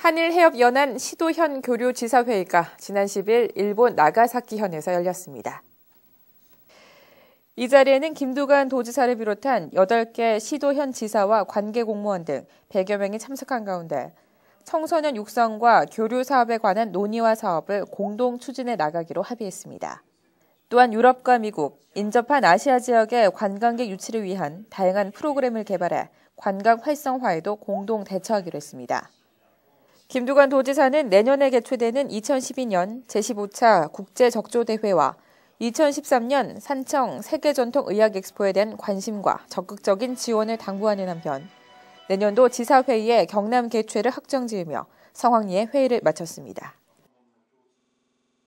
한일해협연안 시도현 교류지사회의가 지난 10일 일본 나가사키현에서 열렸습니다. 이 자리에는 김두관 도지사를 비롯한 8개 시도현 지사와 관계 공무원 등 100여 명이 참석한 가운데 청소년 육성과 교류 사업에 관한 논의와 사업을 공동 추진해 나가기로 합의했습니다. 또한 유럽과 미국, 인접한 아시아 지역의 관광객 유치를 위한 다양한 프로그램을 개발해 관광 활성화에도 공동 대처하기로 했습니다. 김두관 도지사는 내년에 개최되는 2012년 제15차 국제적조대회와 2013년 산청 세계전통의학엑스포에 대한 관심과 적극적인 지원을 당부하는 한편 내년도 지사회의에 경남 개최를 확정지으며 성황리에 회의를 마쳤습니다.